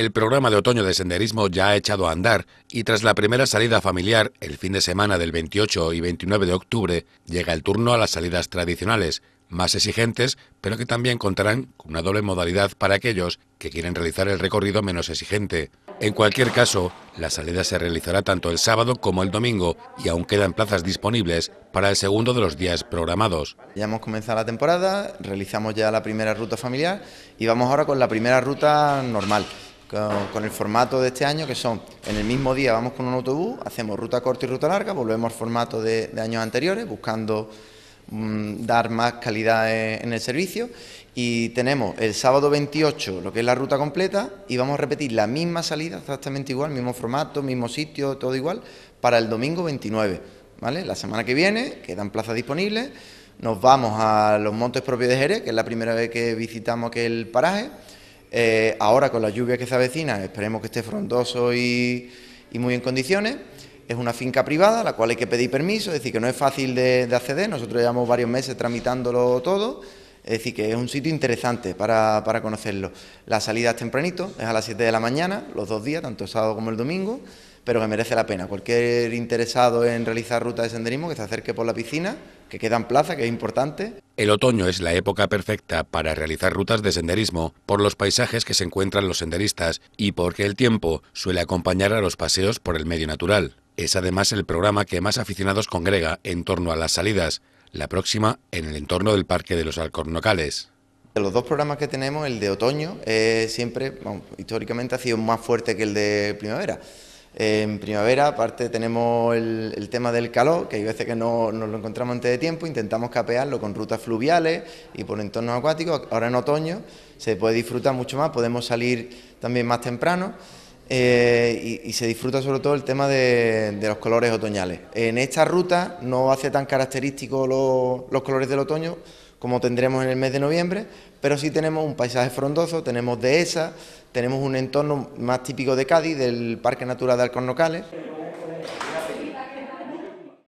El programa de otoño de senderismo ya ha echado a andar y tras la primera salida familiar, el fin de semana del 28 y 29 de octubre, llega el turno a las salidas tradicionales, más exigentes, pero que también contarán con una doble modalidad para aquellos que quieren realizar el recorrido menos exigente. En cualquier caso, la salida se realizará tanto el sábado como el domingo y aún quedan plazas disponibles para el segundo de los días programados. Ya hemos comenzado la temporada, realizamos ya la primera ruta familiar y vamos ahora con la primera ruta normal con, el formato de este año, que son en el mismo día vamos con un autobús, hacemos ruta corta y ruta larga, volvemos al formato de, años anteriores, buscando mm, dar más calidad e, en, el servicio. Y tenemos el sábado 28 lo que es la ruta completa y vamos a repetir la misma salida, exactamente igual, mismo formato, mismo sitio, todo igual, para el domingo 29. ¿vale? La semana que viene quedan plazas disponibles. Nos vamos a los montes propios de Jerez, que es la primera vez que visitamos aquel paraje eh, ahora con la lluvia que se avecina, esperemos que esté frondoso y, muy en condiciones. Es una finca privada, a la cual hay que pedir permiso, es decir, que no es fácil de, acceder. Nosotros llevamos varios meses tramitándolo todo. Es decir, que es un sitio interesante para, para conocerlo. La salida es tempranito, es a las 7 de la mañana, los dos días, tanto el sábado como el domingo pero que merece la pena. Cualquier interesado en realizar rutas de senderismo que se acerque por la piscina, que en plaza, que es importante. El otoño es la época perfecta para realizar rutas de senderismo por los paisajes que se encuentran los senderistas y porque el tiempo suele acompañar a los paseos por el medio natural. Es además el programa que más aficionados congrega en torno a las salidas, la próxima en el entorno del Parque de los Alcornocales. De los dos programas que tenemos, el de otoño, eh, siempre, históricamente ha sido más fuerte que el de primavera en primavera, aparte tenemos el, tema del calor, que hay veces que no nos lo encontramos antes de tiempo, intentamos capearlo con rutas fluviales y por entornos acuáticos. Ahora en otoño se puede disfrutar mucho más, podemos salir también más temprano eh, y, se disfruta sobre todo el tema de, los colores otoñales. En esta ruta no hace tan característico los colores del otoño como tendremos en el mes de noviembre, pero sí tenemos un paisaje frondoso, tenemos dehesa, tenemos un entorno más típico de Cádiz, del Parque Natural de Alcornocales.